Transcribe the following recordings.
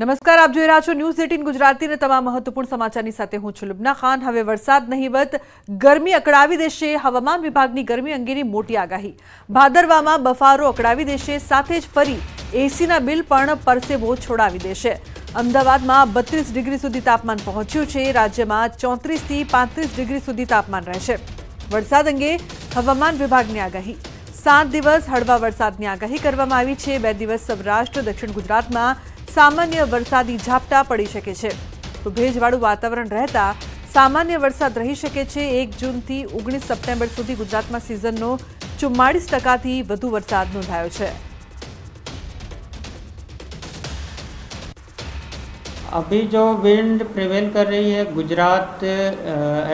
નમસ્કાર આપ જોઈ રહ્યા છો ન્યૂઝ એટીન ગુજરાતીને તમામ મહત્વપૂર્ણ સમાચારની સાથે હું છું ખાન હવે વરસાદ નહીવત ગરમી અકળાવી દેશે હવામાન વિભાગની ગરમી અંગેની મોટી આગાહી ભાદરવામાં બફારો અકળાવી દેશે સાથે જ ફરી એસીના બિલ પણ પરસે પરસેવો છોડાવી દેશે અમદાવાદમાં બત્રીસ ડિગ્રી સુધી તાપમાન પહોંચ્યું છે રાજ્યમાં ચોત્રીસથી પાંત્રીસ ડિગ્રી સુધી તાપમાન રહેશે વરસાદ અંગે હવામાન વિભાગની આગાહી સાત દિવસ હળવા વરસાદની આગાહી કરવામાં આવી છે બે દિવસ સૌરાષ્ટ્ર દક્ષિણ ગુજરાતમાં સામાન્ય વરસાદી ઝાપટા પડી શકે છે તો ભેજવાળું વાતાવરણ રહેતા સામાન્ય વરસાદ રહી શકે છે એક જૂનથી ઓગણીસ સપ્ટેમ્બર સુધી ગુજરાતમાં સિઝનનો ચુમ્માળીસ ટકાથી વધુ વરસાદ નોંધાયો છે અભી જો વિન્ડ પ્રિવેલ કરી रही है Gujarat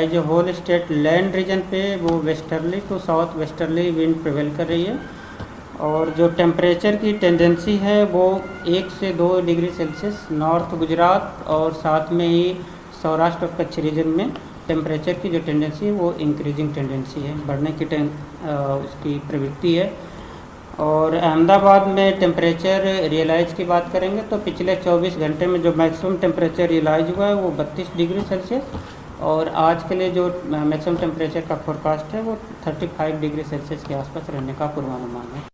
as a whole state land region पे वो westerly to south westerly wind prevail कर रही है और जो टेम्परेचर की टेंडेंसी है वो एक से दो डिग्री सेल्सियस नॉर्थ गुजरात और साथ में ही सौराष्ट्र और कच्छ रीजन में टेम्परेचर की जो टेंडेंसी है वो इंक्रीजिंग टेंडेंसी है बढ़ने की टें उसकी प्रवृत्ति है और अहमदाबाद में टेम्परेचर रियलाइज की बात करेंगे तो पिछले 24 घंटे में जो मैक्सिमम टेम्परेचर रियलाइज हुआ है वो 32 डिग्री सेल्सियस और आज के लिए जो मैक्सिमम टेम्परेचर का फोरकास्ट है वो 35 डिग्री सेल्सियस के आसपास रहने का पूर्वानुमान है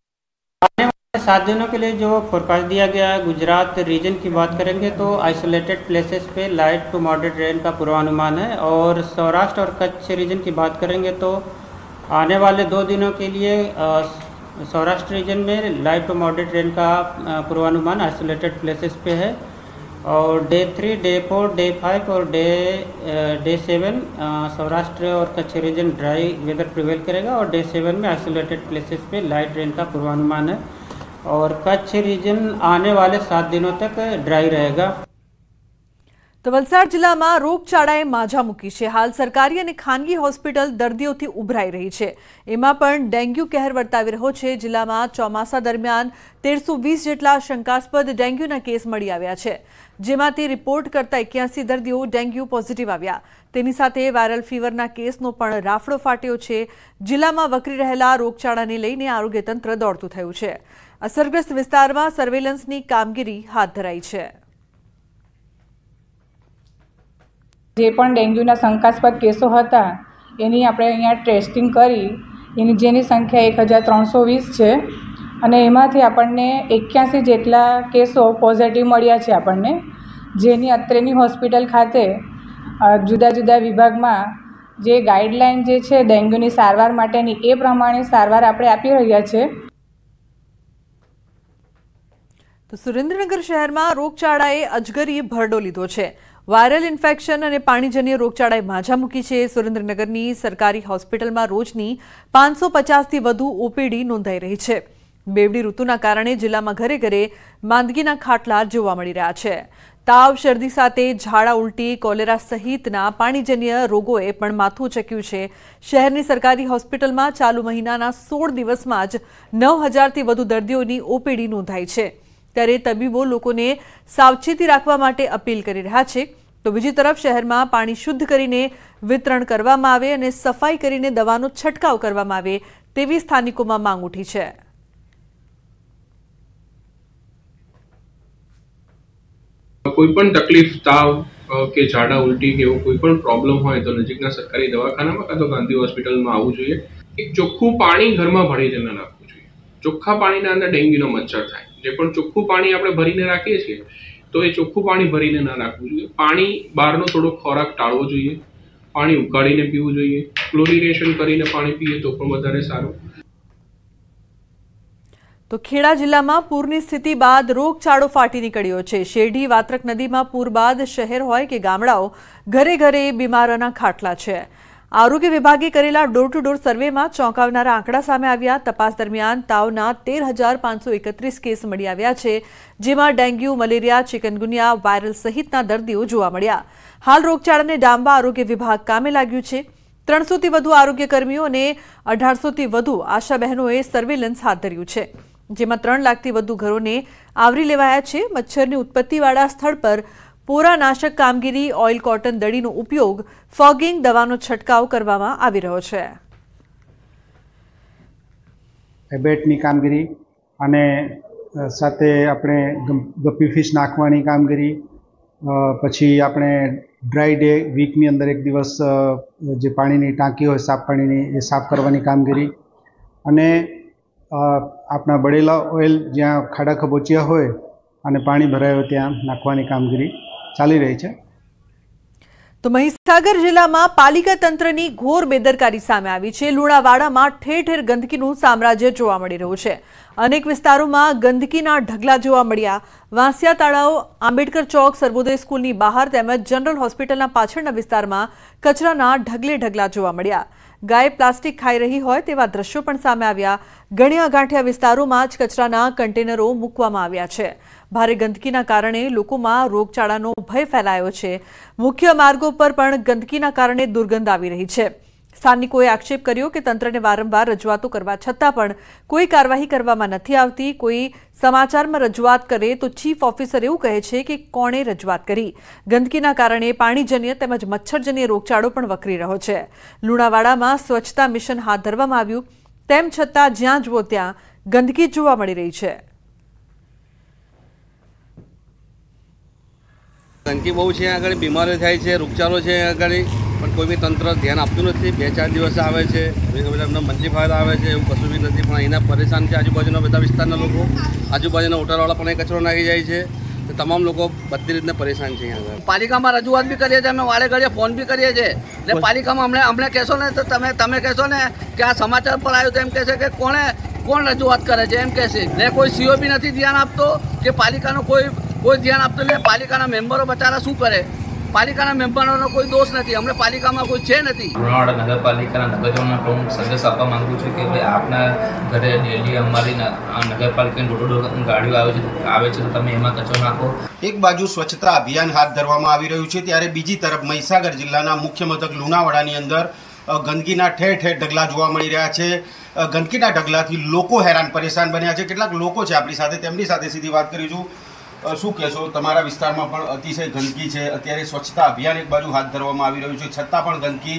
सात दिनों के लिए जो फोरकास्ट दिया गया है गुजरात रीजन की बात करेंगे तो आइसोलेटेड प्लेसेस पे लाइट टू मॉडरेट रेन का पूर्वानुमान है और सौराष्ट्र और कच्छ रीजन की बात करेंगे तो आने वाले दो दिनों के लिए सौराष्ट्र रीजन में लाइट टू मॉडरेट रेन का पूर्वानुमान आइसोलेटेड प्लेसेस पे है और day three day four day five और डे डे सेवन सौराष्ट्र और Kutch region dry weather prevail करेगा और डे सेवन में आइसोलेटेड प्लेसेस पे लाइट रेन का पूर्वानुमान है और कच्छ रीजन आने वाले सात दिनों तक ड्राई रहेगा તો વલસાડ જિલ્લામાં રોગચાળાએ માજા મૂકી છે હાલ સરકારી અને ખાનગી હોસ્પિટલ દર્દીઓથી ઉભરાઈ રહી છે એમાં પણ ડેન્ગ્યુ કહેર વર્તાવી રહ્યો છે જિલ્લામાં ચોમાસા દરમિયાન તેરસો વીસ જેટલા શંકાસ્પદ ડેન્ગ્યુના કેસ મળી આવ્યા છે જેમાંથી રિપોર્ટ કરતા એક્યાસી દર્દીઓ ડેન્ગ્યુ પોઝિટિવ આવ્યા તેની સાથે વાયરલ ફીવરના કેસનો પણ રાફડો ફાટ્યો છે જિલ્લામાં વકરી રહેલા રોગચાળાને લઈને આરોગ્ય તંત્ર દોડતું થયું છે અસરગ્રસ્ત વિસ્તારમાં સર્વેલન્સની કામગીરી હાથ ધરાઈ છે જે પણ ડેન્ગ્યુના શંકાસ્પદ કેસો હતા એની આપણે અહીંયા ટેસ્ટિંગ કરી એની જેની સંખ્યા એક હજાર ત્રણસો વીસ છે અને એમાંથી આપણને એક્યાસી જેટલા કેસો પોઝિટિવ મળ્યા છે આપણને જેની અત્રેની હોસ્પિટલ ખાતે જુદા જુદા વિભાગમાં જે ગાઈડલાઇન જે છે ડેન્ગ્યુની સારવાર માટેની એ પ્રમાણે સારવાર આપણે આપી રહ્યા છીએ તો સુરેન્દ્રનગર શહેરમાં રોગચાળાએ અજગરીએ ભરડો લીધો છે વાયરલ ઇન્ફેક્શન અને પાણીજન્ય રોગચાળાએ માજા મૂકી છે સુરેન્દ્રનગરની સરકારી હોસ્પિટલમાં રોજની પાંચસો પચાસથી વધુ ઓપીડી નોંધાઈ રહી છે બેવડી ઋતુના કારણે જિલ્લામાં ઘરે ઘરે માંદગીના ખાટલા જોવા મળી રહ્યા છે તાવ શરદી સાથે ઝાડા ઉલટી કોલેરા સહિતના પાણીજન્ય રોગોએ પણ માથું ચક્યું છે શહેરની સરકારી હોસ્પિટલમાં ચાલુ મહિનાના સોળ દિવસમાં જ નવ હજારથી વધુ દર્દીઓની ઓપીડી નોંધાઈ છે ત્યારે તબીબો લોકોને સાવચેતી રાખવા માટે અપીલ કરી રહ્યા છે તો બીજી તરફ શહેરમાં પાણી શુદ્ધ કરીને વિતરણ કરવામાં આવે અને સફાઈ કરીને દવાનો છંટકાવ કરવામાં આવે તેવી સ્થાનિકોમાં માંગ ઉઠી છે કોઈ પણ તકલીફ તાવ કે ઝાડા ઉલટી કે એવો કોઈ પણ પ્રોબ્લેમ હોય તો નજીકના સરકારી દવાખાનામાં કાં તો ગાંધી હોસ્પિટલમાં આવવું જોઈએ એક ચોખ્ખું પાણી ઘરમાં ભરીને નાખવું જોઈએ ચોખ્ખા પાણીના અંદર ડેન્ગ્યુનો મચ્છર થાય જે પણ ચોખ્ખું પાણી આપણે ભરીને રાખીએ છીએ તો એ ચોખ્ખું પાણી ભરીને ના રાખવું જોઈએ પાણી બહારનો થોડો ખોરાક ટાળવો જોઈએ પાણી ઉકાળીને પીવું જોઈએ ક્લોરિનેશન કરીને પાણી પીએ તો પણ વધારે સારું તો ખેડા જિલ્લામાં પૂરની સ્થિતિ બાદ રોગચાળો ફાટી નીકળ્યો છે શેઢી વાત્રક નદીમાં પૂર બાદ શહેર હોય કે ગામડાઓ ઘરે ઘરે બીમારોના ખાટલા છે આરોગ્ય વિભાગે કરેલા ડોર ટુ ડોર સર્વેમાં ચોંકાવનારા આંકડા સામે આવ્યા તપાસ દરમિયાન તાવના તેર હજાર પાંચસો એકત્રીસ કેસ મળી આવ્યા છે જેમાં ડેન્ગ્યુ મલેરિયા ચિકનગુનિયા વાયરલ સહિતના દર્દીઓ જોવા મળ્યા હાલ રોગચાળાને ડામવા આરોગ્ય વિભાગ કામે લાગ્યું છે ત્રણસોથી વધુ આરોગ્ય કર્મીઓ અને અઢારસોથી વધુ આશા બહેનોએ સર્વેલન્સ હાથ ધર્યું છે જેમાં ત્રણ લાખથી વધુ ઘરોને આવરી લેવાયા છે મચ્છરની ઉત્પત્તિવાળા સ્થળ પર પોરાનાશક કામગીરી ઓઇલ કોટન દડીનો ઉપયોગ ફોગિંગ દવાનો છંટકાવ કરવામાં આવી રહ્યો છે એબેટની કામગીરી અને સાથે આપણે ગપ્પી ફિશ નાખવાની કામગીરી પછી આપણે ડ્રાય ડે વીકની અંદર એક દિવસ જે પાણીની ટાંકી હોય સાફ પાણીની એ સાફ કરવાની કામગીરી અને આપણા બળેલા ઓઇલ જ્યાં ખાડા ખબોચિયા હોય અને પાણી ભરાયો ત્યાં નાખવાની કામગીરી ચાલી રહી છે તો મહીસાગર જિલ્લામાં પાલિકા તંત્રની ઘોર બેદરકારી સામે આવી છે લુણાવાડામાં ઠેર ઠેર ગંદકીનું સામ્રાજ્ય જોવા મળી રહ્યું છે અનેક વિસ્તારોમાં ગંદકીના ઢગલા જોવા મળ્યા વાંસિયા તળાવ આંબેડકર ચોક સર્વોદય સ્કૂલની બહાર તેમજ જનરલ હોસ્પિટલના પાછળના વિસ્તારમાં કચરાના ઢગલે ઢગલા જોવા મળ્યા ગાય પ્લાસ્ટિક ખાઈ રહી હોય તેવા દ્રશ્યો પણ સામે આવ્યા ગણ્યા ગાંઠિયા વિસ્તારોમાં જ કચરાના કન્ટેનરો મૂકવામાં આવ્યા છે ભારે ગંદકીના કારણે લોકોમાં રોગચાળાનો ભય ફેલાયો છે મુખ્ય માર્ગો પર પણ ગંદકીના કારણે દુર્ગંધ આવી રહી છે સ્થાનિકોએ આક્ષેપ કર્યો કે તંત્રને વારંવાર રજૂઆતો કરવા છતાં પણ કોઈ કાર્યવાહી કરવામાં નથી આવતી કોઈ સમાચારમાં રજૂઆત કરે તો ચીફ ઓફિસર એવું કહે છે કે કોણે રજૂઆત કરી ગંદકીના કારણે પાણીજન્ય તેમજ મચ્છરજન્ય રોગચાળો પણ વકરી રહ્યો છે લુણાવાડામાં સ્વચ્છતા મિશન હાથ ધરવામાં આવ્યું તેમ છતાં જ્યાં જુઓ ત્યાં ગંદકી જોવા મળી રહી છે ગંદકી બહુ છે આગળ બીમારી થાય છે રોગચાળો છે આગળ પણ કોઈ બી તંત્ર ધ્યાન આપતું નથી બે ચાર દિવસ આવે છે એમને મંજી ફાયદા આવે છે એવું કશું બી નથી પણ એના પરેશાન છે આજુબાજુના બધા વિસ્તારના લોકો આજુબાજુના હોટલવાળા પણ કચરો નાખી જાય છે તમામ લોકો બધી રીતના પરેશાન છે અહીંયા પાલિકામાં રજૂઆત બી કરીએ છીએ અમે વાળે ઘડીએ ફોન બી કરીએ છીએ એટલે પાલિકામાં અમને અમને કહેશો ને તો તમે તમે કહેશો ને કે આ સમાચાર પર આવ્યું તો એમ કહેશે કે કોણે કોણ રજૂઆત કરે છે એમ કહેશે ને કોઈ સીઓ બી નથી ધ્યાન આપતો કે પાલિકાનો કોઈ કોઈ ધ્યાન આપતું નહીં પાલિકાના મેમ્બરો બચારા શું કરે પાલિકાના મેમ્બરોનો કોઈ દોષ નથી અમને પાલિકામાં કોઈ છે નથી લુણાવાડા નગરપાલિકાના નગરજનોને પ્રમુખ સંદેશ આપવા માંગુ છું કે ભાઈ આપના ઘરે ડેલી અમારી નગરપાલિકાની ડોડો ગાડીઓ આવે છે આવે છે તો તમે એમાં કચરો નાખો એક બાજુ સ્વચ્છતા અભિયાન હાથ ધરવામાં આવી રહ્યું છે ત્યારે બીજી તરફ મહીસાગર જિલ્લાના મુખ્ય મથક લુણાવાડાની અંદર ગંદકીના ઠેર ઠેર ઢગલા જોવા મળી રહ્યા છે ગંદકીના ઢગલાથી લોકો હેરાન પરેશાન બન્યા છે કેટલાક લોકો છે આપણી સાથે તેમની સાથે સીધી વાત કરીશું શું કહેશો તમારા વિસ્તારમાં પણ અતિશય ગંદકી છે અત્યારે સ્વચ્છતા અભિયાન એક બાજુ હાથ ધરવામાં આવી રહ્યું છે છતાં પણ ગંદકી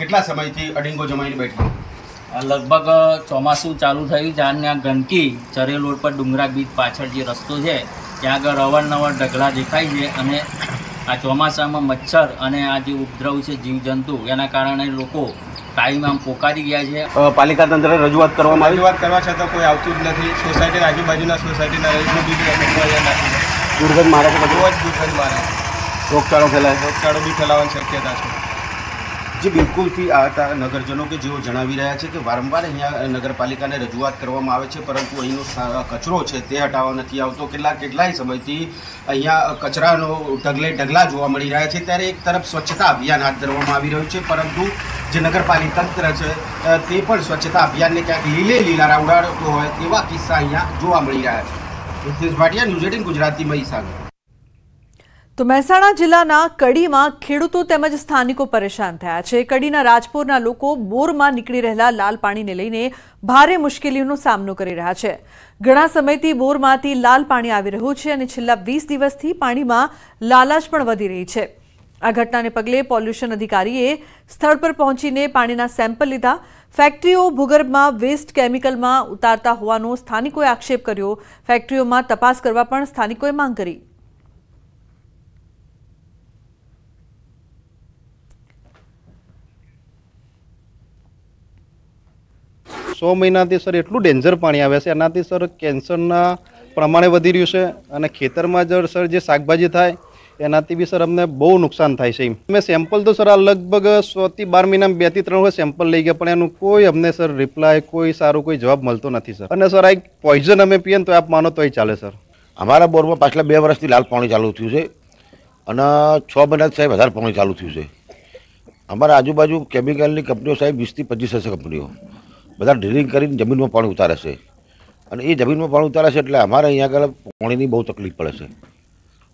કેટલા સમયથી અડીંગો જમાઈને બેઠી લગભગ ચોમાસું ચાલુ થયું જ્યાં ત્યાં ગંદકી ચરેલ રોડ પર ડુંગરા બીચ પાછળ જે રસ્તો છે ત્યાં આગળ અવારનવાર ઢગલા દેખાય છે અને આ ચોમાસામાં મચ્છર અને આ જે ઉપદ્રવ છે જીવજંતુ એના કારણે લોકો તાળીમાં પોકારી ગયા છે પાલિકા તંત્રે રજૂઆત કરવામાં આવી રજૂઆત કરવા છતાં કોઈ આવતું જ નથી સોસાયટી આજુબાજુના સોસાયટીના રહીશો બી દુર્ગંધ મારે છે બહુ જ દુર્ગંધ મારે રોગચાળો ફેલાય રોગચાળો બી ફેલાવાની શક્યતા છે જે બિલકુલથી આ નગરજનો કે જેઓ જણાવી રહ્યા છે કે વારંવાર અહીંયા નગરપાલિકાને રજૂઆત કરવામાં આવે છે પરંતુ અહીંનો કચરો છે તે હટાવવા નથી આવતો કેટલાક કેટલાય સમયથી અહીંયા કચરાનો ઢગલે ઢગલા જોવા મળી રહ્યા છે ત્યારે એક તરફ સ્વચ્છતા અભિયાન હાથ ધરવામાં આવી રહ્યું છે પરંતુ જે નગરપાલિકા તંત્ર છે તે પણ સ્વચ્છતા અભિયાનને ક્યાંક લીલે લીલારા ઉડાડતો હોય તેવા કિસ્સા અહીંયા જોવા મળી રહ્યા છે રિતેશ ભાટિયા ન્યૂઝ એટીન ગુજરાતી મહીસાગર તો મહેસાણા જિલ્લાના કડીમાં ખેડૂતો તેમજ સ્થાનિકો પરેશાન થયા છે કડીના રાજપુરના લોકો બોરમાં નીકળી રહેલા લાલ પાણીને લઈને ભારે મુશ્કેલીઓનો સામનો કરી રહ્યા છે ઘણા સમયથી બોરમાંથી લાલ પાણી આવી રહ્યું છે અને છેલ્લા વીસ દિવસથી પાણીમાં લાલાશ પણ વધી રહી છે આ ઘટનાને પગલે પોલ્યુશન અધિકારીએ સ્થળ પર પહોંચીને પાણીના સેમ્પલ લીધા ફેક્ટરીઓ ભૂગર્ભમાં વેસ્ટ કેમિકલમાં ઉતારતા હોવાનો સ્થાનિકોએ આક્ષેપ કર્યો ફેક્ટરીઓમાં તપાસ કરવા પણ સ્થાનિકોએ માંગ કરી સો મહિનાથી સર એટલું ડેન્જર પાણી આવે છે એનાથી સર કેન્સરના પ્રમાણે વધી રહ્યું છે અને ખેતરમાં જ સર જે શાકભાજી થાય એનાથી બી સર અમને બહુ નુકસાન થાય છે અમે સેમ્પલ તો સર આ લગભગ સોથી બાર મહિનામાં બે થી ત્રણ હોય સેમ્પલ લઈ ગયા પણ એનું કોઈ અમને સર રિપ્લાય કોઈ સારો કોઈ જવાબ મળતો નથી સર અને સર આ એક પોઈઝન અમે પીએ તો આપ માનો તોય ચાલે સર અમારા બોરમાં પાછલા બે વર્ષથી લાલ પાણી ચાલુ થયું છે અને છ મહિનાથી સાહેબ વધારે પાણી ચાલુ થયું છે અમારા આજુબાજુ કેમિકલની કંપનીઓ સાહેબ વીસથી પચીસ હશે કંપનીઓ બધા ડ્રિલિંગ કરીને જમીનમાં પાણી ઉતારે છે અને એ જમીનમાં પાણી ઉતારે છે એટલે અમારે અહીંયા આગળ પાણીની બહુ તકલીફ પડે છે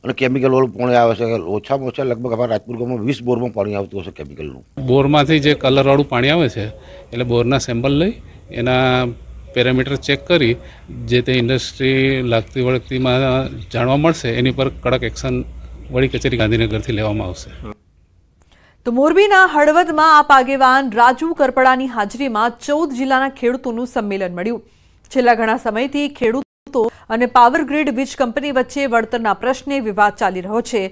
અને કેમિકલવાળું પાણી આવે છે ઓછામાં ઓછા લગભગ અમારા રાજપુર ગામમાં વીસ બોરમાં પાણી આવતું હશે કેમિકલનું બોરમાંથી જે કલરવાળું પાણી આવે છે એટલે બોરના સેમ્પલ લઈ એના પેરામીટર ચેક કરી જે તે ઇન્ડસ્ટ્રી લાગતી વળગતીમાં જાણવા મળશે એની પર કડક એક્શન વડી કચેરી ગાંધીનગરથી લેવામાં આવશે તો મોરબીના હળવદમાં આ આગેવાન રાજુ કરપડાની હાજરીમાં ચૌદ જિલ્લાના ખેડૂતોનું સંમેલન મળ્યું છેલ્લા ઘણા સમયથી ખેડૂત અને પાવરગ્રીડ વીજ કંપની વચ્ચે વળતરના પ્રશ્ને વિવાદ ચાલી રહ્યો છે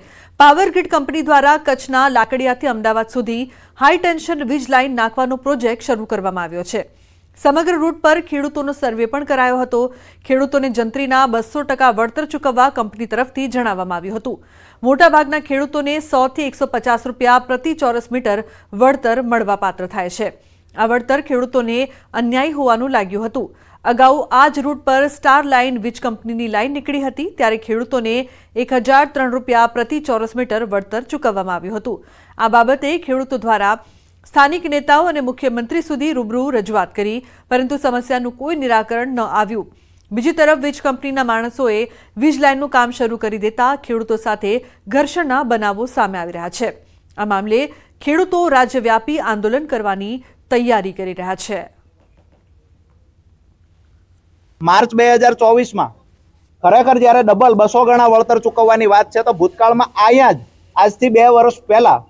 પાવર કંપની દ્વારા કચ્છના લાકડીયાથી અમદાવાદ સુધી હાઈ ટેન્શન વીજ લાઇન નાખવાનો પ્રોજેક્ટ શરૂ કરવામાં આવ્યો છે સમગ્ર રૂટ પર ખેડૂતોનો સર્વે પણ કરાયો હતો ખેડૂતોને જંત્રીના બસો ટકા વળતર ચૂકવવા કંપની તરફથી જણાવવામાં આવ્યું હતું મોટાભાગના ખેડૂતોને સોથી એકસો પચાસ રૂપિયા પ્રતિ ચોરસ મીટર વળતર મળવાપાત્ર થાય છે આ વળતર ખેડૂતોને અન્યાય હોવાનું લાગ્યું હતું અગાઉ આ જ રૂટ પર સ્ટાર લાઇન વીજ કંપનીની લાઇન નીકળી હતી ત્યારે ખેડૂતોને એક હજાર ત્રણ રૂપિયા પ્રતિ ચોરસ મીટર વળતર ચૂકવવામાં આવ્યું હતું આ બાબતે ખેડૂતો દ્વારા સ્થાનિક નેતાઓ અને મુખ્યમંત્રી સુધી રૂબરૂ રજૂઆત કરી પરંતુ સમસ્યાનું કોઈ નિરાકરણ ન આવ્યું બીજી તરફ વીજ કંપનીના માણસોએ વીજ લાઇનનું કામ શરૂ કરી દેતા ખેડૂતો સાથે ઘર્ષણના બનાવો સામે આવી રહ્યા છે આ મામલે ખેડૂતો રાજ્યવ્યાપી આંદોલન કરવાની તૈયારી કરી રહ્યા છે માર્ચ બે હજાર ચોવીસમાં ખરેખર જ્યારે ડબલ બસો ગણા વળતર ચૂકવવાની વાત છે તો ભૂતકાળમાં અહીંયા જ આજથી બે વર્ષ પહેલાં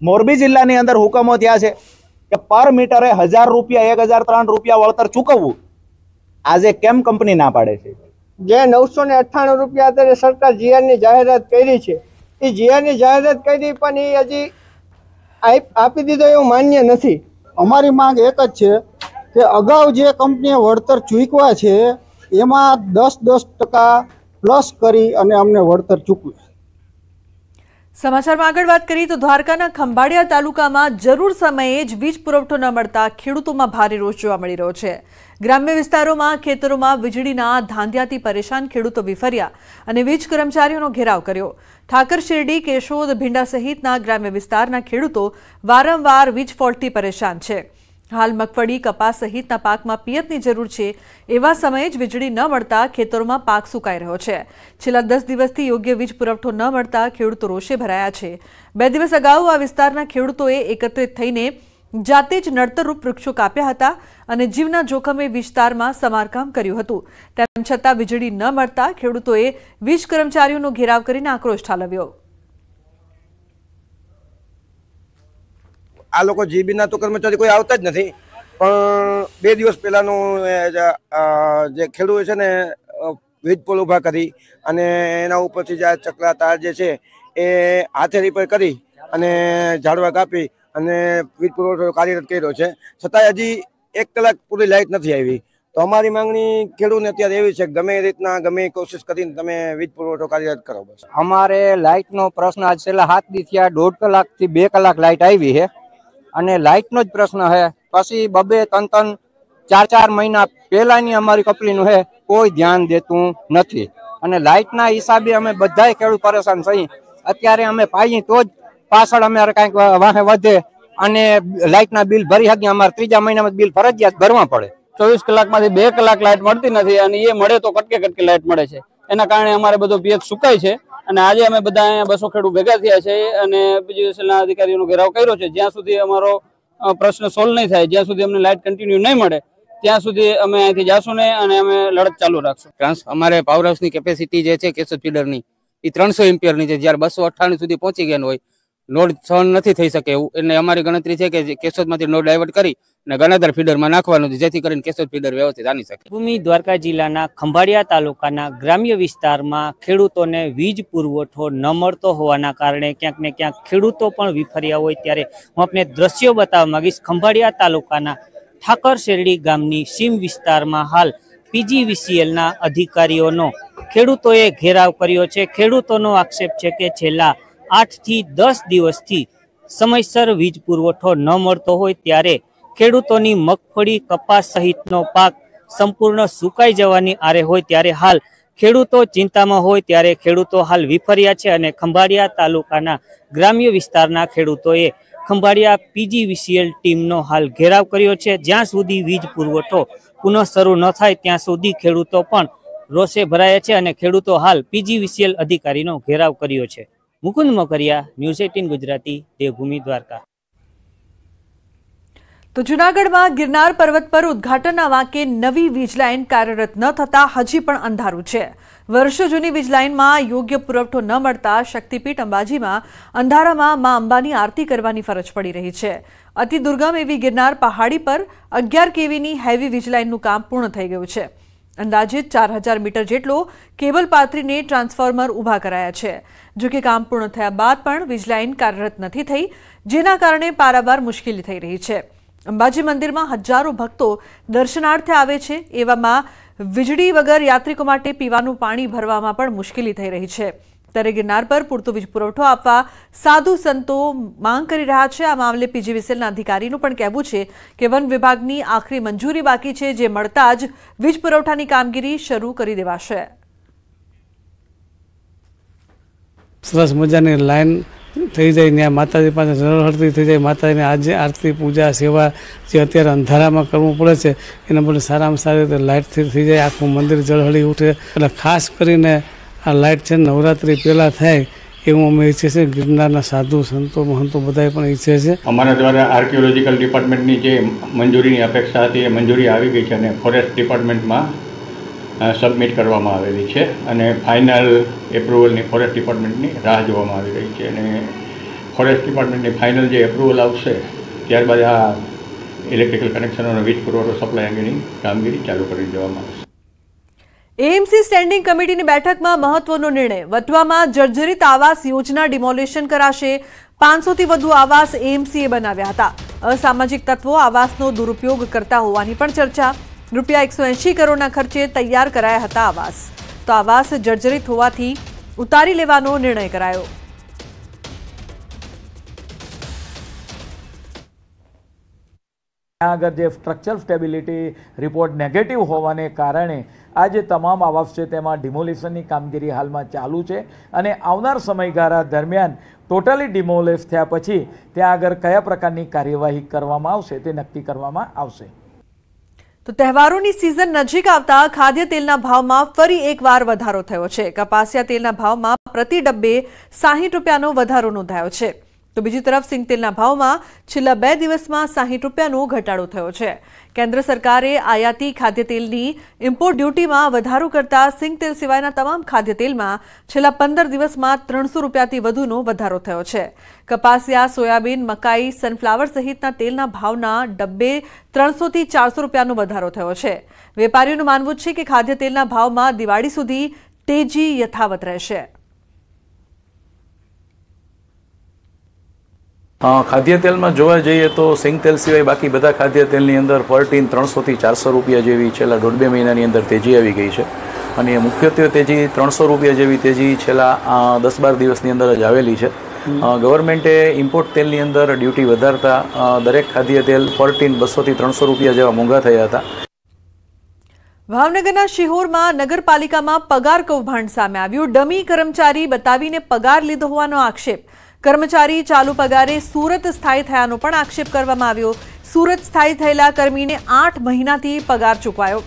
મોરબી જિલ્લાની અંદર હુકમો થયા છે કે પર મીટરે હજાર રૂપિયા એક હજાર ત્રણ રૂપિયા વળતર ચૂકવવું આજે કેમ કંપની ના પાડે છે જે નવસો ને અઠ્ઠાણું રૂપિયા અત્યારે સરકાર જીઆરની જાહેરાત કરી છે એ જીઆરની જાહેરાત કરી પણ એ હજી આપી દીધો એવું માન્ય નથી અમારી માંગ એક જ છે કે અગાઉ જે કંપનીએ વળતર ચૂકવા છે એમાં દસ દસ ટકા પ્લસ કરી અને અમને વળતર ચૂકવ્યું સમાચારમાં આગળ વાત કરીએ તો દ્વારકાના ખંભાળિયા તાલુકામાં જરૂર સમયે જ વીજ પુરવઠો ન મળતા ખેડૂતોમાં ભારે રોષ જોવા મળી રહ્યો છે ગ્રામ્ય વિસ્તારોમાં ખેતરોમાં વીજળીના ધાંધ્યાથી પરેશાન ખેડૂતો વિફર્યા અને વીજ કર્મચારીઓનો ઘેરાવ કર્યો ઠાકર શેરડી કેશોદ ભીંડા સહિતના ગ્રામ્ય વિસ્તારના ખેડૂતો વારંવાર વીજ ફોલ્ટથી પરેશાન છે હાલ મગફળી કપાસ સહિતના પાકમાં પિયતની જરૂર છે એવા સમયે જ વીજળી ન મળતા ખેતરોમાં પાક સુકાઈ રહ્યો છે છેલ્લા દસ દિવસથી યોગ્ય વીજ પુરવઠો ન મળતા ખેડૂતો રોષે ભરાયા છે બે દિવસ અગાઉ આ વિસ્તારના ખેડૂતોએ એકત્રિત થઈને જાતે જ નડતરરૂપ વૃક્ષો કાપ્યા હતા અને જીવના જોખમે વિસ્તારમાં સમારકામ કર્યું હતું તેમ છતાં વીજળી ન મળતા ખેડૂતોએ વીજ કર્મચારીઓનો ઘેરાવ કરીને આક્રોશ ઠાલવ્યો આ લોકો જીબીના તો કર્મચારી કોઈ આવતા જ નથી પણ બે દિવસ પહેલાંનું જે ખેડૂત છે ને વીજ પોલ ઊભા કરી અને એના ઉપરથી જે આ ચકલા તાર જે છે એ હાથે રિપેર કરી અને ઝાડવા કાપી અને વીજ પુરવઠો કાર્યરત કર્યો છે છતાંય હજી એક કલાક પૂરી લાઇટ નથી આવી તો અમારી માંગણી ખેડૂતને અત્યારે એવી છે ગમે એ રીતના ગમે કોશિશ કરીને તમે વીજ પુરવઠો કાર્યરત કરો બસ અમારે લાઇટનો પ્રશ્ન આજ છેલ્લા હાથ દી આ દોઢ કલાકથી બે કલાક લાઇટ આવી છે અને લાઇટનો જ પ્રશ્ન છે પછી બબે તન તન ચાર ચાર મહિના પહેલાની અમારી કપલીનું છે કોઈ ધ્યાન દેતું નથી અને લાઇટના હિસાબે અમે બધાય ખેડૂત પરેશાન થઈ અત્યારે અમે પાઈએ તો જ પાછળ અમારે કાંઈક વાહે વધે અને લાઇટના બિલ ભરી શકીએ અમારે ત્રીજા મહિનામાં બિલ ફરજિયાત ભરવા પડે ચોવીસ કલાકમાંથી બે કલાક લાઇટ મળતી નથી અને એ મળે તો કટકે કટકે લાઇટ મળે છે એના કારણે અમારે બધો પીએચ સુકાય છે અને આજે અમે બધા અહીંયા બસો ખેડૂત ભેગા થયા છે અને બીજી અધિકારીઓનો ઘેરાવ કર્યો છે જ્યાં સુધી અમારો પ્રશ્ન સોલ્વ નહીં થાય જ્યાં સુધી અમને લાઇટ કન્ટિન્યુ નહીં મળે ત્યાં સુધી અમે અહીંથી જાશું નહીં અને અમે લડત ચાલુ રાખશું ટ્રાન્સ અમારે પાવર હાઉસની કેપેસિટી જે છે કેશોદ ફીડરની એ ત્રણસો એમ્પિયરની છે જ્યારે બસો અઠ્ઠાણું સુધી પહોંચી ગયા હોય નોડ સહન નથી થઈ શકે એવું એટલે અમારી ગણતરી છે કે કેશોદમાંથી લોડ ડાયવર્ટ કરી અને ગણાધાર ફીડરમાં નાખવાનું છે જેથી કરીને કેશોદ ફીડર વ્યવસ્થિત આની શકે ભૂમિ દ્વારકા જિલ્લાના ખંભાળિયા તાલુકાના ગ્રામ્ય વિસ્તારમાં ખેડૂતોને વીજ પુરવઠો ન મળતો હોવાના કારણે ક્યાંક ને ક્યાંક ખેડૂતો પણ વિફર્યા હોય ત્યારે હું આપને દ્રશ્યો બતાવવા માંગીશ ખંભાળિયા તાલુકાના ઠાકર શેરડી ગામની સીમ વિસ્તારમાં હાલ પીજીવીસીએલના અધિકારીઓનો ખેડૂતોએ ઘેરાવ કર્યો છે ખેડૂતોનો આક્ષેપ છે કે છેલ્લા આઠથી દસ દિવસથી સમયસર વીજ પુરવઠો ન મળતો હોય ત્યારે ખેડૂતોની મગફળી કપાસ સહિતનો પાક સંપૂર્ણ સુકાઈ જવાની આરે હોય ત્યારે હાલ ખેડૂતો ચિંતામાં હોય ત્યારે ખેડૂતો હાલ વિફર્યા છે અને ખંભાળિયા તાલુકાના ગ્રામ્ય વિસ્તારના ખેડૂતોએ ખંભાળિયા પીજીવીસીએલ ટીમનો હાલ ઘેરાવ કર્યો છે જ્યાં સુધી વીજ પુરવઠો પુનઃ શરૂ ન થાય ત્યાં સુધી ખેડૂતો પણ રોષે ભરાયા છે અને ખેડૂતો હાલ પીજીવીસીએલ અધિકારીનો ઘેરાવ કર્યો છે મુકુંદ મકરિયા ન્યૂઝ એટીન ગુજરાતી દેવભૂમિ દ્વારકા તો જૂનાગઢમાં ગિરનાર પર્વત પર ઉદઘાટનના વાંકે નવી વીજ કાર્યરત ન થતાં હજી પણ અંધારું છે વર્ષો જૂની વીજ યોગ્ય પુરવઠો ન મળતા શક્તિપીઠ અંબાજીમાં અંધારામાં મા અંબાની આરતી કરવાની ફરજ પડી રહી છે અતિ દુર્ગમ એવી ગિરનાર પહાડી પર અગિયાર કેવીની હેવી વીજ કામ પૂર્ણ થઈ ગયું છે અંદાજે ચાર હજાર મીટર જેટલો કેબલ પાથરીને ટ્રાન્સફોર્મર ઊભા કરાયા છે જોકે કામ પૂર્ણ થયા બાદ પણ વીજ કાર્યરત નથી થઈ જેના કારણે પારાવાર મુશ્કેલી થઈ રહી છે અંબાજી મંદિરમાં હજારો ભક્તો દર્શનાર્થે આવે છે એવામાં વીજળી વગર યાત્રિકો માટે પીવાનું પાણી ભરવામાં પણ મુશ્કેલી થઈ રહી છે ત્યારે ગિરનાર પર પૂરતો વીજ પુરવઠો આપવા સાધુ સંતો માંગ કરી રહ્યા છે આ મામલે પીજીવીસીએલના અધિકારીનું પણ કહેવું છે કે વન વિભાગની આખરી મંજૂરી બાકી છે જે મળતા જ વીજ પુરવઠાની કામગીરી શરૂ કરી દેવાશે સરસ મજાની લાઈન થઈ જાય ત્યાં માતાજી પાસે જળ હળતી થઈ જાય માતાજીને આજે આરતી પૂજા સેવા જે અત્યારે અંધારામાં કરવું પડે છે એના બદલે સારામાં સારી રીતે લાઇટથી થઈ જાય આખું મંદિર જળહળી ઉઠે એટલે ખાસ કરીને આ લાઇટ છે નવરાત્રિ પહેલાં થાય એવું અમે ઈચ્છીએ છીએ ગિરનારના સાધુ સંતો મહંતો બધાએ પણ ઈચ્છે છે અમારા દ્વારા આર્કિયોલોજીકલ ડિપાર્ટમેન્ટની જે મંજૂરીની અપેક્ષા હતી એ મંજૂરી આવી ગઈ છે અને ફોરેસ્ટ ડિપાર્ટમેન્ટમાં સબમિટ કરવામાં આવેલી છે અને ફાઇનલ એપ્રુવલની ફોરેસ્ટ ડિપાર્ટમેન્ટની રાહ જોવામાં આવી રહી છે અને ફોરેસ્ટ ડિપાર્ટમેન્ટની ફાઇનલ જે એપ્રુવલ આવશે ત્યારબાદ આ ઇલેક્ટ્રિકલ કનેક્શનોનો વીજ પુરવઠો સપ્લાય અંગેની કામગીરી ચાલુ કરી દેવામાં આવશે એએમસી સ્ટેન્ડિંગ કમિટીની બેઠકમાં મહત્વનો નિર્ણય વટવામાં જર્જરિત આવાસ યોજના ડિમોલેશન કરાશે પાંચસોથી વધુ આવાસ એએમસીએ બનાવ્યા હતા અસામાજિક તત્વો આવાસનો દુરુપયોગ કરતા હોવાની પણ ચર્ચા રૂપિયા એકસો એંશી કરોડના ખર્ચે તૈયાર કરાયા હતા આવાસ તો આવાસ જર્જરિત હોવાથી ઉતારી લેવાનો નિર્ણય કરાયો ત્યાં આગળ જે સ્ટ્રક્ચર સ્ટેબિલિટી રિપોર્ટ નેગેટિવ હોવાને કારણે આ જે તમામ આવાસ છે તેમાં ડિમોલિશનની કામગીરી હાલમાં ચાલુ છે અને આવનાર સમયગાળા દરમિયાન ટોટલી ડિમોલેશ થયા પછી ત્યાં આગળ કયા પ્રકારની કાર્યવાહી કરવામાં આવશે તે નક્કી કરવામાં આવશે તો તહેવારોની સિઝન નજીક આવતા ખાદ્ય તેલના ભાવમાં ફરી એકવાર વધારો થયો છે કપાસિયા તેલના ભાવમાં પ્રતિ ડબ્બે સાહીઠ રૂપિયાનો વધારો નોંધાયો છે તો બીજી તરફ સિંગતેલના ભાવમાં છેલ્લા બે દિવસમાં સાહીઠ રૂપિયાનો ઘટાડો થયો છે કેન્દ્ર સરકારે આયાતી ખાદ્યતેલની ઇમ્પોર્ટ ડ્યુટીમાં વધારો કરતા સિંગતેલ સિવાયના તમામ ખાદ્યતેલમાં છેલ્લા પંદર દિવસમાં ત્રણસો રૂપિયાથી વધુનો વધારો થયો છે કપાસિયા સોયાબીન મકાઈ સનફ્લાવર સહિતના તેલના ભાવના ડબ્બે ત્રણસોથી ચારસો રૂપિયાનો વધારો થયો છે વેપારીઓનું માનવું છે કે ખાદ્યતેલના ભાવમાં દિવાળી સુધી તેજી યથાવત રહેશે ખાદ્ય તેલમાં જોવા જઈએ તો સિંગ તેલ સિવાય બાકી બધા ખાદ્ય તેલની અંદર પર ટીન ત્રણસોથી ચારસો રૂપિયા જેવી છેલ્લા દોઢ બે મહિનાની અંદર તેજી આવી ગઈ છે અને મુખ્યત્વે તેજી ત્રણસો રૂપિયા જેવી તેજી છેલ્લા દસ બાર દિવસની અંદર જ આવેલી છે ગવર્મેન્ટે ઇમ્પોર્ટ તેલની અંદર ડ્યુટી વધારતા દરેક ખાદ્ય તેલ પર ટીન બસોથી ત્રણસો રૂપિયા જેવા મોંઘા થયા હતા ભાવનગરના શિહોરમાં નગરપાલિકામાં પગાર કૌભાંડ સામે આવ્યું ડમી કર્મચારી બતાવીને પગાર લીધો હોવાનો આક્ષેપ કર્મચારી ચાલુ પગારે સુરત સ્થાયી થયાનો પણ આકષેપ કરવામાં આવ્યો સુરત સ્થાયી થયેલા कर्मीને 8 મહિનાથી પગાર ચૂકવાયો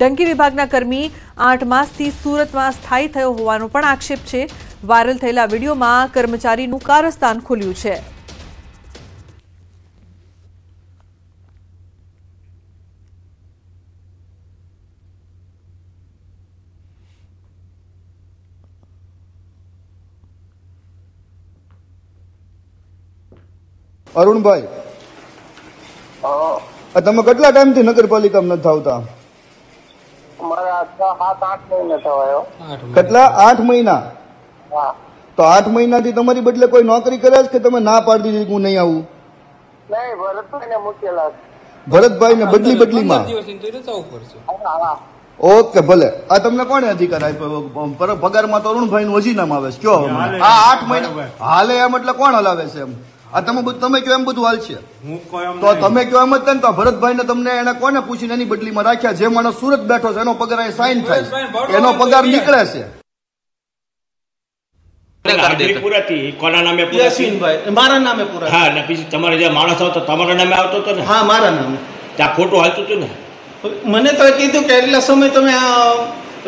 ડંકી વિભાગના कर्मी 8 માસથી સુરતમાં સ્થાયી થયો હોવાનો પણ આકષેપ છે વાયરલ થયેલા વિડિયોમાં કર્મચારીનું કારસ્તાન ખુલ્લું છે અરુણભાઈ તમે કેટલા ટાઈમથી નગરપાલિકામાં નથી આવતા કેટલા આઠ મહિના તો આઠ મહિનાથી તમારી બદલે કોઈ નોકરી કર્યા છે કે તમે ના પાડી દીધી હું નહીં આવું ભરતભાઈ ને બદલી બદલીમાં ઓકે ભલે આ તમને કોને અધિકાર આપ્યો પગારમાં તો અરુણભાઈ નું નામ આવે છે કયો આ આઠ મહિના હાલે એમ એટલે કોણ હલાવે છે એમ આ તમે બધું તમે કયો એમ બધું હાલ તો તમે કયો એમ જ ને તો ભરતભાઈ ને તમને એને કોને પૂછીને એની બદલીમાં રાખ્યા જે માણસ સુરત બેઠો છે એનો પગાર અહીં સાઇન થાય એનો પગાર નીકળે છે મારા ને તમારે જે માણસ આવતો તમારા નામે આવતો હા મારા નામે ત્યાં મને તો કીધું કે એટલા સમય તમે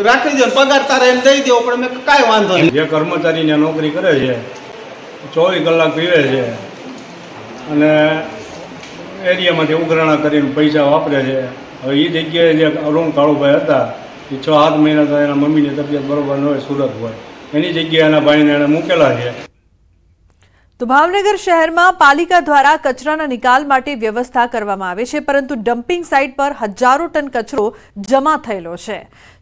રાખી દો પગાર તારે એમ દઈ દો પણ મેં કાંઈ વાંધો નહીં જે કર્મચારીને નોકરી કરે છે ચોવીસ કલાક પીવે છે અને એરિયામાંથી ઉઘરાણા કરીને પૈસા વાપરે છે હવે એ જગ્યાએ જે અરુણ કાળુભાઈ હતા એ છ સાત મહિના તો એના મમ્મીની તબિયત બરોબર ન હોય સુરત હોય એની જગ્યાએ એના ભાઈને એણે મૂકેલા છે તો ભાવનગર શહેરમાં પાલિકા દ્વારા કચરાના નિકાલ માટે વ્યવસ્થા કરવામાં આવે છે પરંતુ ડમ્પિંગ સાઇટ પર હજારો ટન કચરો જમા થયેલો છે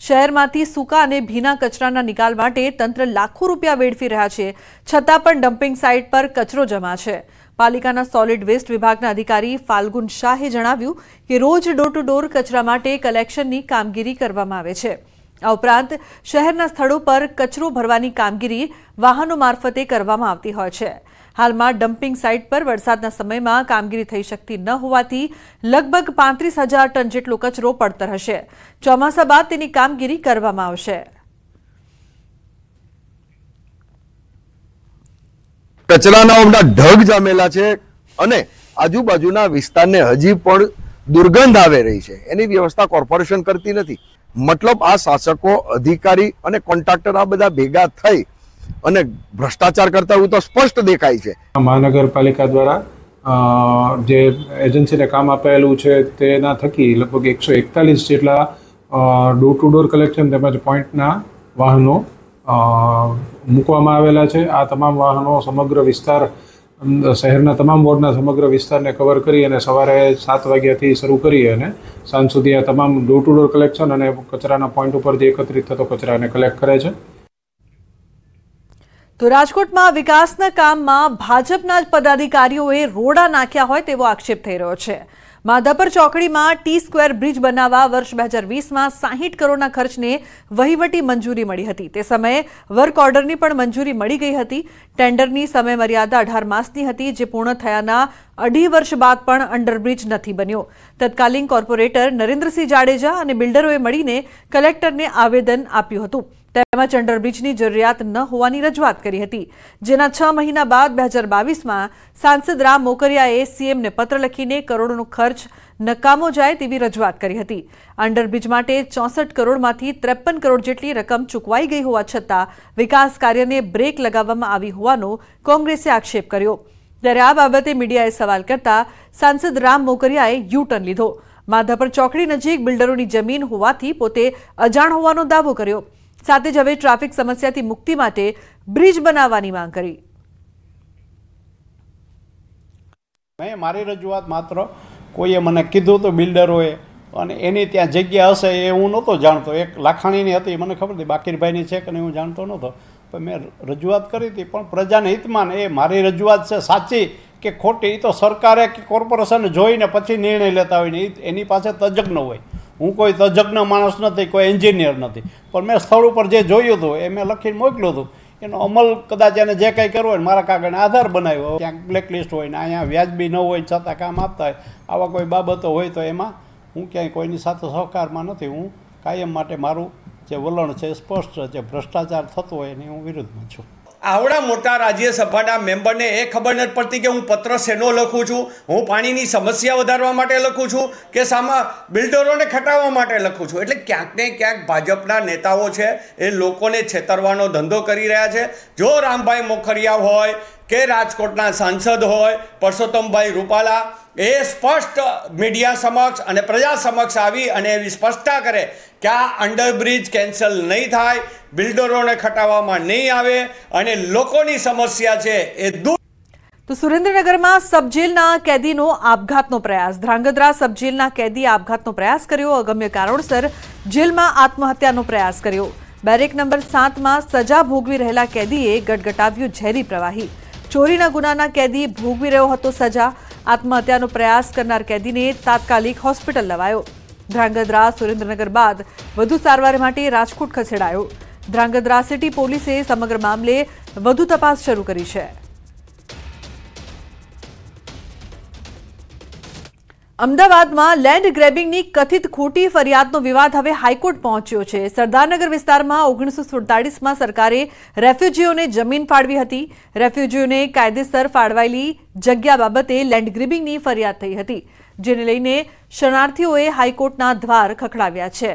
શહેરમાંથી સૂકા અને ભીના કચરાના નિકાલ માટે તંત્ર લાખો રૂપિયા વેડફી રહ્યા છે છતાં પણ ડમ્પિંગ સાઇટ પર કચરો જમા છે પાલિકાના સોલિડ વેસ્ટ વિભાગના અધિકારી ફાલ્ગુન શાહે જણાવ્યું કે રોજ ડોર ટુ ડોર કચરા માટે કલેક્શનની કામગીરી કરવામાં આવે છે આ ઉપરાંત શહેરના સ્થળો પર કચરો ભરવાની કામગીરી વાહનો મારફતે કરવામાં આવતી હોય છે હાલમાં ડમ્પિંગ સાઇટ પર વરસાદના સમયમાં કામગીરી થઈ શકતી ન હોવાથી લગભગ પાંત્રીસ હજાર ટન જેટલો કચરો પડતર હશે ચોમાસા બાદ તેની કામગીરી કરવામાં આવશે કચરાના હમણાં ઢગ જામેલા છે અને આજુબાજુના વિસ્તારને હજી પણ દુર્ગંધ આવે રહી છે એની વ્યવસ્થા કોર્પોરેશન કરતી નથી મતલબ આ શાસકો અધિકારી અને કોન્ટ્રાક્ટર આ બધા ભેગા થઈ અને ભ્રષ્ટાચાર કરતા એવું તો સ્પષ્ટ દેખાય છે મહાનગરપાલિકા દ્વારા જે એજન્સીને કામ અપાયેલું છે તેના થકી લગભગ એકસો એકતાલીસ જેટલા ડોર ટુ ડોર કલેક્શન તેમજ પોઈન્ટના વાહનો મૂકવામાં આવેલા છે આ તમામ વાહનો સમગ્ર વિસ્તાર શહેરના તમામ વોર્ડના સમગ્ર વિસ્તારને કવર કરી અને સવારે સાત વાગ્યાથી શરૂ કરી અને સાંજ સુધી આ તમામ ડોર ટુ ડોર કલેક્શન અને કચરાના પોઈન્ટ ઉપરથી એકત્રિત થતો કચરાને કલેક્ટ કરે છે તો રાજકોટમાં વિકાસના કામમાં ભાજપના જ પદાધિકારીઓએ રોડા નાખ્યા હોય તેવો આક્ષેપ થઈ રહ્યો છે માધાપર ચોકડીમાં ટી સ્ક્વેર બ્રિજ બનાવવા વર્ષ બે હજાર વીસમાં સાહીઠ કરોડના ખર્ચને વહીવટી મંજૂરી મળી હતી તે સમયે વર્ક ઓર્ડરની પણ મંજૂરી મળી ગઈ હતી ટેન્ડરની સમયમર્યાદા અઢાર માસની હતી જે પૂર્ણ થયાના અઢી વર્ષ બાદ પણ અંડરબ્રિજ નથી બન્યો તત્કાલીન કોર્પોરેટર નરેન્દ્રસિંહ જાડેજા અને બિલ્ડરોએ મળીને કલેક્ટરને આવેદન આપ્યું હતું તેમા ચન્ડર બ્રિજની જરિયત ન હોવાની રજવાત કરી હતી જેના 6 મહિના બાદ 2022 માં સાંસદ રામ મોકરિયાએ सीएम ને પત્ર લખીને કરોડોનો ખર્ચ નકામો જાય તેવી રજવાત કરી હતી અન્ડરબ્રિજ માટે 64 કરોડમાંથી 53 કરોડ જેટલી રકમ ચૂકવાઈ ગઈ હોવા છતાં વિકાસ કાર્યને બ્રેક લગાવવામાં આવી હોવાનો કોંગ્રેસે આક્ષેપ કર્યો ત્યારે આ બાબતે મીડિયાએ સવાલ કરતાં સાંસદ રામ મોકરિયાએ યુ-ટર્ન લીધો માધા પર ચોકડી નજીક બિલ્ડરોની જમીન હોવાથી પોતે અજાણ હોવાનો દાવો કર્યો સાથે જ હવે ટ્રાફિક સમસ્યાથી મુક્તિ માટે બ્રિજ બનાવવાની માંગ કરી મેં મારી રજૂઆત માત્ર કોઈએ મને કીધું તો બિલ્ડરોએ અને એની ત્યાં જગ્યા હશે એ હું નહોતો જાણતો એક લાખાણીની હતી મને ખબર હતી બાકીરભાઈની છે કે નહીં હું જાણતો નહોતો પણ મેં રજૂઆત કરી હતી પણ પ્રજાને હિતમાં એ મારી રજૂઆત છે સાચી કે ખોટી એ તો સરકારે કે કોર્પોરેશન જોઈને પછી નિર્ણય લેતા હોય ને એની પાસે તજજ્ઞ હોય હું કોઈ તજજ્ઞ માણસ નથી કોઈ એન્જિનિયર નથી પણ મેં સ્થળ ઉપર જે જોયું હતું એ મેં લખીને મોકલ્યું હતું એનો અમલ કદાચ એને જે કંઈ કરવું હોય મારા કાગળને આધાર બનાવ્યો હોય ક્યાંક બ્લેકલિસ્ટ હોય ને અહીંયા વ્યાજબી ન હોય છતાં કામ આપતા હોય આવા કોઈ બાબતો હોય તો એમાં હું ક્યાંય કોઈની સાથે સહકારમાં નથી હું કાયમ માટે મારું જે વલણ છે સ્પષ્ટ છે ભ્રષ્ટાચાર થતો હોય એની હું વિરુદ્ધમાં છું આવડા મોટા રાજ્યસભાના મેમ્બરને એ ખબર નથી પડતી કે હું પત્ર શેનો લખું છું હું પાણીની સમસ્યા વધારવા માટે લખું છું કે સામા બિલ્ડરોને ખટાવવા માટે લખું છું એટલે ક્યાંક ને ક્યાંક ભાજપના નેતાઓ છે એ લોકોને છેતરવાનો ધંધો કરી રહ્યા છે જો રામભાઈ મોખરિયા હોય કે રાજકોટના સાંસદ હોય પરસોત્તમભાઈ રૂપાલા એ સ્પષ્ટ મીડિયા સમક્ષ અને પ્રજા સમક્ષ આવી અને એવી સ્પષ્ટતા કરે કે આ અંડરબ્રિજ કેન્સલ નહીં થાય બિલ્ડરોને ખટાવવામાં નહીં આવે અને લોકોની સમસ્યા છે એ દૂર તો સુરેન્દ્રનગરમાં સબજેલના કેદીનો આપઘાતનો પ્રયાસ ધ્રાંગધ્રા સબજેલના કેદી આપઘાતનો પ્રયાસ કર્યો અગમ્ય કારણોસર જેલમાં આત્મહત્યાનો પ્રયાસ કર્યો બેરેક નંબર સાતમાં સજા ભોગવી રહેલા કેદીએ ગટગટાવ્યું ઝેરી પ્રવાહી ચોરીના ગુનાના કેદી ભોગવી રહ્યો હતો સજા આત્મહત્યાનો પ્રયાસ કરનાર કેદીને તાત્કાલિક હોસ્પિટલ લવાયો ધ્રાંગધ્રા સુરેન્દ્રનગર બાદ વધુ સારવાર માટે રાજકોટ ખસેડાયો ધ્રાંગધ્રા સિટી પોલીસે સમગ્ર મામલે વધુ તપાસ શરૂ કરી છે અમદાવાદમાં લેન્ડ ગ્રેબિંગની કથિત ખોટી ફરિયાદનો વિવાદ હવે હાઈકોર્ટ પહોંચ્યો છે સરદારનગર વિસ્તારમાં ઓગણીસો સુડતાળીસમાં સરકારે રેફ્યુજીઓને જમીન ફાળવી હતી રેફ્યુજીઓને કાયદેસર ફાળવાયેલી જગ્યા બાબતે લેન્ડ ગ્રેબિંગની ફરિયાદ થઈ હતી જેને લઈને શરણાર્થીઓએ હાઈકોર્ટના દ્વાર ખખડાવ્યા છે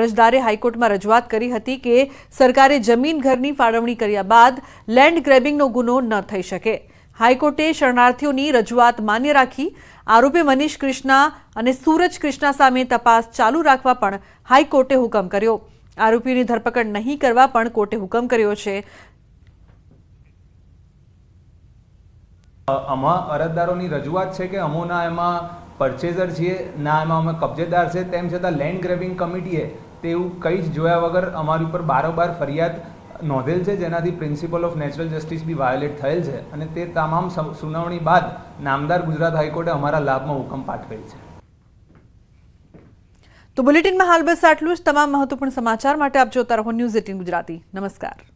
અરજદારે હાઈકોર્ટમાં રજૂઆત કરી હતી કે સરકારે જમીન ઘરની ફાળવણી કર્યા બાદ લેન્ડ ગ્રેબિંગનો ગુનો ન થઈ શકે હાઈકોર્ટે શરણાર્થીઓની રજૂઆત માન્ય રાખી આરોપી મનીષ કૃષ્ણા અને સૂરજ કૃષ્ણા સામે તપાસ ચાલુ રાખવા પણ હાઈકોર્ટે હુકમ કર્યો આરોપીની ધરપકડ નહીં કરવા પણ કોર્ટે હુકમ કર્યો છે આમાં અરજદારોની રજૂઆત છે કે અમોના એમાં પરચેઝર છીએ ના એમાં અમે કબજેદાર છે તેમ છતાં લેન્ડ ગ્રેબિંગ કમિટીએ તેવું કંઈ જ જોયા વગર અમારી ઉપર બારોબાર ફરિયાદ નોંધેલ છે જેનાથી principle of natural justice be violate થયેલ છે અને તે તમામ સુનાવણી બાદ નામદાર ગુજરાત હાઈકોર્ટે અમારા લાભમાં હુકમ પાઠવેલ છે તો બુલેટિનમાં હાલ બસ આટલું જ તમામ મહત્વપૂર્ણ સમાચાર માટે આપ જોતા રહો ન્યૂઝ એટીન ગુજરાતી નમસ્કાર